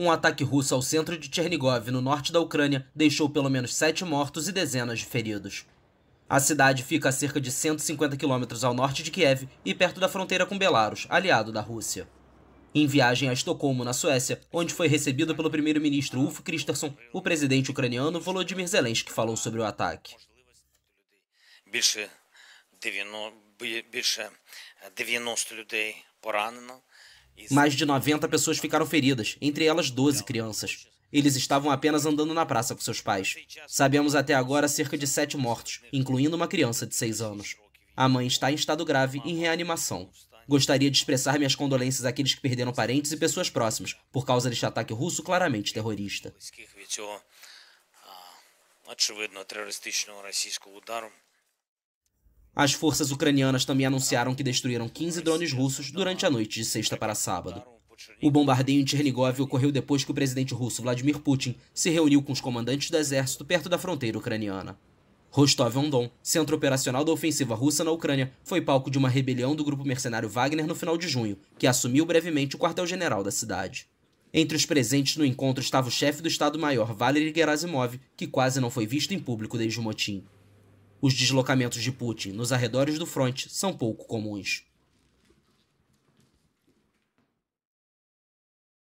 Um ataque russo ao centro de Chernigov, no norte da Ucrânia, deixou pelo menos sete mortos e dezenas de feridos. A cidade fica a cerca de 150 quilômetros ao norte de Kiev e perto da fronteira com Belarus, aliado da Rússia. Em viagem a Estocolmo, na Suécia, onde foi recebido pelo primeiro-ministro Ulf Kristersson, o presidente ucraniano Volodymyr Zelensky falou sobre o ataque. Більше 90 людей поранено. Mais de 90 pessoas ficaram feridas, entre elas 12 crianças. Eles estavam apenas andando na praça com seus pais. Sabemos até agora cerca de sete mortos, incluindo uma criança de seis anos. A mãe está em estado grave, em reanimação. Gostaria de expressar minhas condolências àqueles que perderam parentes e pessoas próximas por causa deste ataque russo claramente terrorista. Ah, очевидно, терористичного російського удару. As forças ucranianas também anunciaram que destruíram 15 drones russos durante a noite de sexta para sábado. O bombardeio em Chernigov ocorreu depois que o presidente russo Vladimir Putin se reuniu com os comandantes do exército perto da fronteira ucraniana. Rostov-on-Don, centro operacional da ofensiva russa na Ucrânia, foi palco de uma rebelião do grupo mercenário Wagner no final de junho, que assumiu brevemente o quartel-general da cidade. Entre os presentes no encontro estava o chefe do Estado-Maior Valery Gerasimov, que quase não foi visto em público desde o motim. Os deslocamentos de Putin nos arredores do fronte são pouco comuns.